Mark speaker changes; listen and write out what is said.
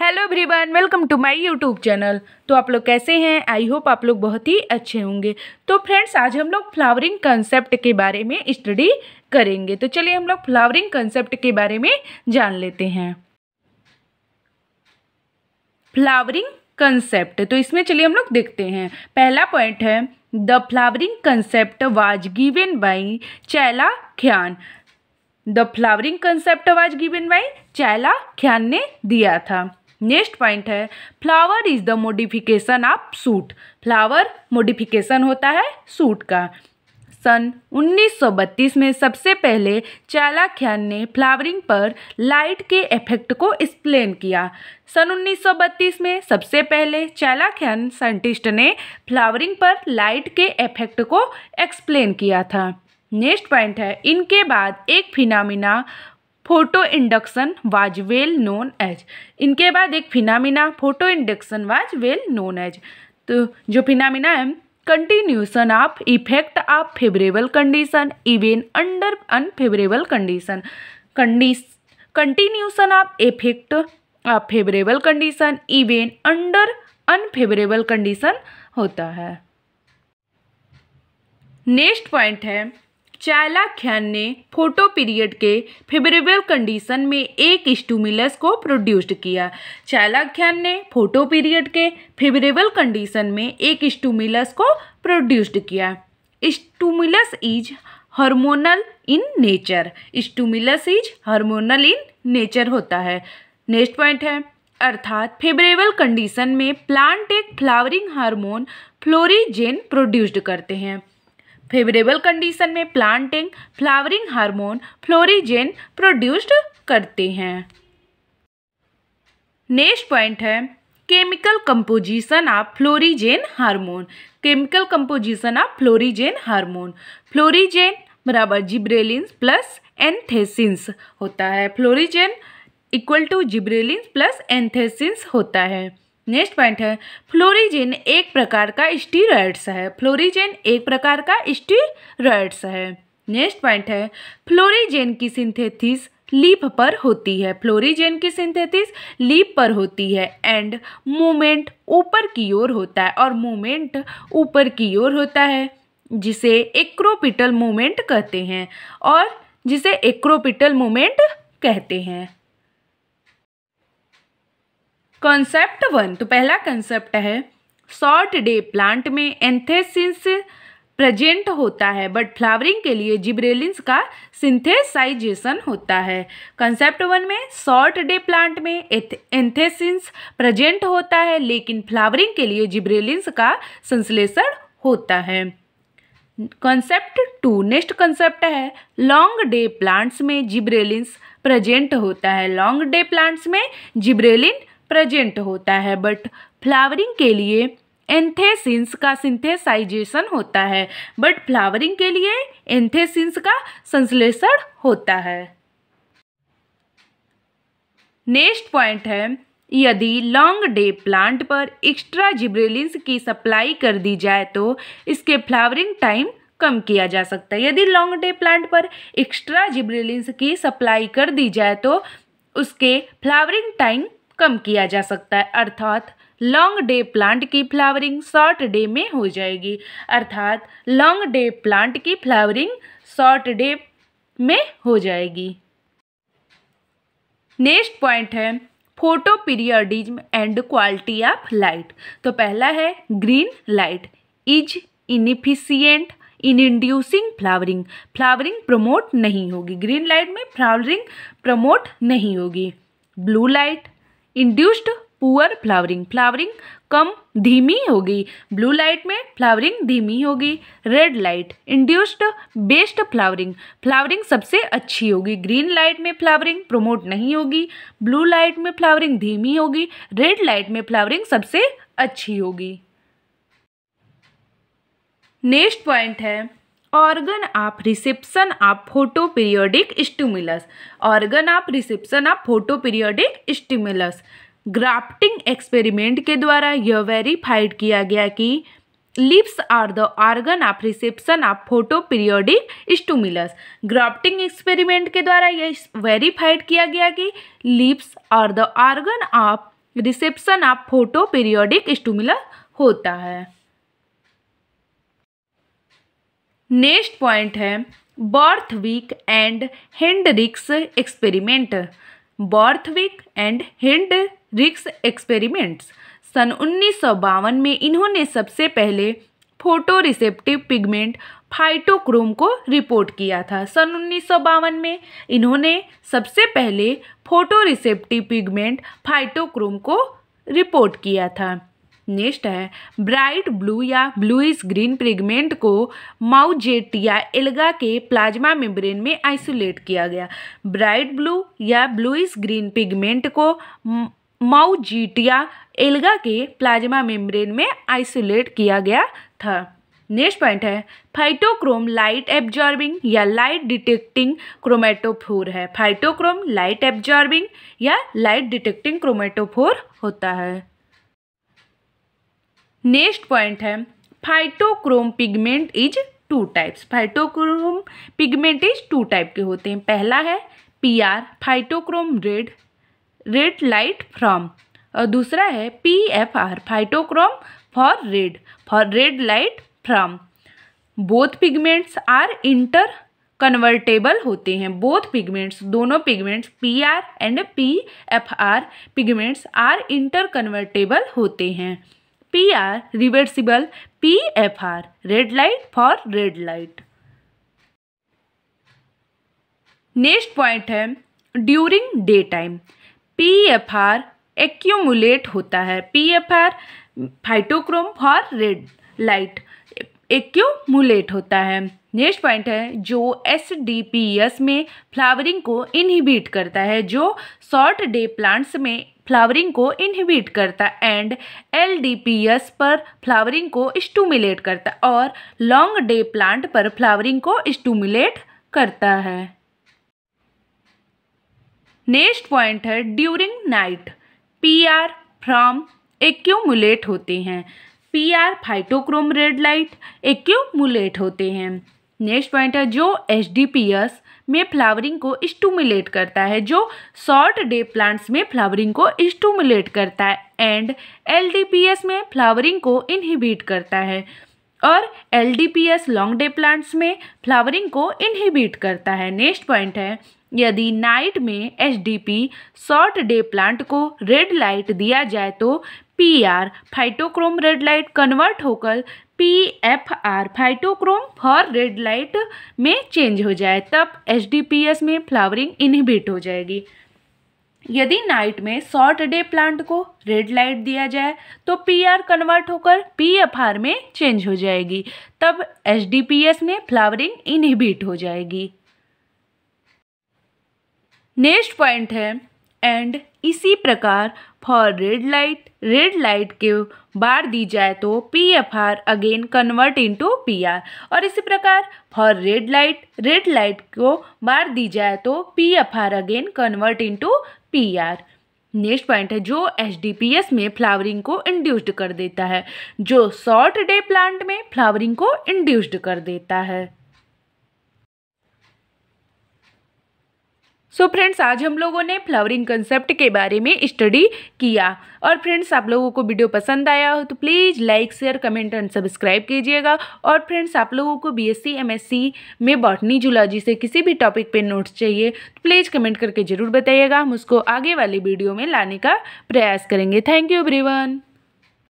Speaker 1: hello everyone welcome to my YouTube channel तो आप लोग कैसे हैं आई होप आप लोग बहुत ही अच्छे होंगे तो फ्रेंड्स आज हम लोग फ्लावरिंग कंसेप्ट के बारे में स्टडी करेंगे तो चलिए हम लोग फ्लावरिंग कंसेप्ट के बारे में जान लेते हैं फ्लावरिंग कंसेप्ट तो इसमें चलिए हम लोग देखते हैं पहला पॉइंट है the flowering concept was given by Chailakhyan the flowering concept was given by Chailakhyan ने दिया था नेक्स्ट पॉइंट है flower is the modification of shoot flower modification होता है सूट का सन 1932 में सबसे पहले ख्यान ने फ्लावरिंग पर लाइट के इफेक्ट को एक्सप्लेन किया सन 1932 में सबसे पहले ख्यान साइंटिस्ट ने फ्लावरिंग पर लाइट के इफेक्ट को एक्सप्लेन किया था नेक्स्ट पॉइंट है इनके बाद एक phenomena photo induction was well known as इनके बाद एक phenomena photo induction was well known as तो जो फिनामिना है continuation of effect of favourable condition even under unfavourable condition condition continuation of effect of favourable condition even under unfavourable condition होता है next point है चाइलाख्यान ने photo period के favourable condition में एक स्टूमिलस को प्रोड्यूस्ड किया चाइलाख्यान ने फोटो पीरियड के फेवरेबल कंडीशन में एक स्टूमिलस को प्रोड्यूस्ड किया stimulus is hormonal in nature stimulus is hormonal in nature होता है नेक्स्ट पॉइंट है अर्थात फेवरेबल कंडीशन में प्लांट एक फ्लावरिंग हार्मोन फ्लोरीजेन प्रोड्यूस्ड करते हैं फेवरेबल कंडीशन में planting flowering hormone florigen produced करते हैं नेक्स्ट पॉइंट है chemical composition of florigen hormone chemical composition of florigen hormone florigen बराबर जिब्रेलिन प्लस एंथेसिन्स होता है florigen equal to gibberellin plus anthesins होता है नेक्स्ट पॉइंट है फ्लोरीजिन एक प्रकार का स्टीरॉयड्स है फ्लोरीजिन एक प्रकार का स्टीरॉयड्स है नेक्स्ट पॉइंट है फ्लोरीजेन की सिंथेसिस लीप पर होती है फ्लोरीजेन की सिंथेसिस लीप पर होती है एंड मूवमेंट ऊपर की ओर होता है और मूवमेंट ऊपर की ओर होता है जिसे एक्रोपिटल मूवमेंट कहते हैं और जिसे एक्रोपिटल मूवमेंट कहते हैं कॉन्सेप्ट वन तो पहला कंसेप्ट है शॉर्ट डे प्लांट में एंथेसिंस प्रेजेंट होता है बट फ्लावरिंग के लिए जिब्रेलिंस का सिंथेसाइजेशन होता है कंसेप्ट वन में शॉर्ट डे प्लांट में एंथेसिंस प्रेजेंट होता है लेकिन फ्लावरिंग के लिए जिब्रेलिंस का संश्लेषण होता है कॉन्सेप्ट टू नेक्स्ट कॉन्सेप्ट है लॉन्ग डे प्लांट्स में जिब्रेलिंस प्रेजेंट होता है लॉन्ग डे प्लांट्स में जिब्रेलिन प्रेजेंट होता है बट फ्लावरिंग के लिए एंथेसिंस का सिंथेसाइजेशन होता है बट फ्लावरिंग के लिए एंथेसिंस का संश्लेषण होता है नेक्स्ट पॉइंट है यदि लॉन्ग डे प्लांट पर एक्स्ट्रा जिब्रेलिंस की सप्लाई कर दी जाए तो इसके फ्लावरिंग टाइम कम किया जा सकता है यदि लॉन्ग डे प्लांट पर एक्स्ट्रा जिब्रेलिन्स की सप्लाई कर दी जाए तो उसके फ्लावरिंग टाइम कम किया जा सकता है अर्थात लॉन्ग डे प्लांट की फ्लावरिंग शॉर्ट डे में हो जाएगी अर्थात लॉन्ग डे प्लांट की फ्लावरिंग शॉर्ट डे में हो जाएगी नेक्स्ट पॉइंट है photo periodism and quality of light तो पहला है green light is inefficient in inducing flowering flowering promote नहीं होगी ग्रीन लाइट में फ्लावरिंग प्रमोट नहीं होगी blue light induced poor flowering flowering कम धीमी होगी ब्लू लाइट में फ्लावरिंग धीमी होगी red light induced best flowering flowering सबसे अच्छी होगी ग्रीन लाइट में फ्लावरिंग प्रमोट नहीं होगी ब्लू लाइट में फ्लावरिंग धीमी होगी रेड लाइट में फ्लावरिंग सबसे अच्छी होगी नेक्स्ट पॉइंट है organ of reception of photo periodic stimulus organ of reception of photo periodic stimulus grafting experiment के द्वारा यह वेरीफाइड किया गया कि leaves are the organ of reception of photo periodic stimulus grafting experiment के द्वारा यह वेरीफाइड किया गया कि leaves are the organ of reception of photo periodic stimulus होता है नेक्स्ट पॉइंट है Borthwick and Hendricks experiment Borthwick and रिक्स एक्सपेरिमेंट्स सन उन्नीस में इन्होंने सबसे पहले फोटो रिसेप्टिव पिगमेंट फाइटोक्रोम को रिपोर्ट किया था सन उन्नीस में इन्होंने सबसे पहले फोटो रिसेप्टिव पिगमेंट फाइटोक्रोम को रिपोर्ट किया था नेक्स्ट है ब्राइट ब्लू या ब्लूइस ग्रीन पिगमेंट को माउजेट या एल्गा के प्लाज्मा मेम्ब्रेन में आइसोलेट किया गया ब्राइट ब्लू या ब्लूइस ग्रीन पिगमेंट को माउजीट या एल्गा के प्लाज्मा मेम्ब्रेन में आइसोलेट किया गया था नेक्स्ट पॉइंट है फाइटोक्रोम लाइट एब्जॉर्बिंग या लाइट डिटेक्टिंग क्रोमेटोफोर है फाइटोक्रोम लाइट एब्जॉर्बिंग या लाइट डिटेक्टिंग क्रोमेटोफोर होता है नेक्स्ट पॉइंट है phytochrome pigment is two types phytochrome pigment is two type के होते हैं पहला है P R phytochrome red red light form और दूसरा है P F R phytochrome far red far red light form both pigments are inter convertible होते हैं बोथ पिगमेंट्स दोनों pigments P R and P F R pigments are inter convertible होते हैं P R reversible P F R red light far red light next point है during day time P F R accumulate होता है P F R phytochrome far red light accumulate होता है next point है जो S D P S में flowering को inhibit करता है जो शॉर्ट डे प्लांट्स में फ्लावरिंग को इनहिबिट करता एंड एल पर फ्लावरिंग को स्टूमुलेट करता और लॉन्ग डे प्लांट पर फ्लावरिंग को स्टूमुलेट करता है नेक्स्ट पॉइंट है during night P R form accumulate होते हैं P R phytochrome red light accumulate होते हैं नेक्स्ट पॉइंट है जो एच में फ्लावरिंग को स्टूमुलेट करता है जो शॉर्ट डे प्लांट्स में फ्लावरिंग को स्टूमुलेट करता है एंड एल में फ्लावरिंग को इनहिबिट करता है और एल लॉन्ग डे प्लांट्स में फ्लावरिंग को इनहिबिट करता है नेक्स्ट पॉइंट है यदि नाइट में एच शॉर्ट डे प्लांट को रेड लाइट दिया जाए तो P R phytochrome red light convert होकर P F R phytochrome far red light में चेंज हो जाए तब एच डी पी एस में फ्लावरिंग इनहिबिट हो जाएगी यदि नाइट में शॉर्ट डे प्लांट को रेड लाइट दिया जाए तो पी आर कन्वर्ट होकर पी एफ आर में चेंज हो जाएगी तब एच डी पी एस में फ्लावरिंग इनहिबिट हो जाएगी नेक्स्ट पॉइंट है एंड इसी प्रकार far red light red light के बार दी जाए तो P F R again convert into P R और इसी प्रकार far red light red light को बार दी जाए तो P F R again convert into P R next point है जो एच डी पी एस में फ्लावरिंग को इंड्यूस्ड कर देता है जो शॉर्ट डे प्लांट में फ्लावरिंग को इंड्यूस्ड कर देता है सो so फ्रेंड्स आज हम लोगों ने फ्लावरिंग कंसेप्ट के बारे में स्टडी किया और फ्रेंड्स आप लोगों को वीडियो पसंद आया हो तो please like share comment and subscribe कीजिएगा और फ्रेंड्स आप लोगों को बीएससी एमएससी में बॉटनी जूलॉजी से किसी भी टॉपिक पे नोट्स चाहिए तो प्लीज़ कमेंट करके ज़रूर बताइएगा हम उसको आगे वाली वीडियो में लाने का प्रयास करेंगे थैंक यू एवरीवन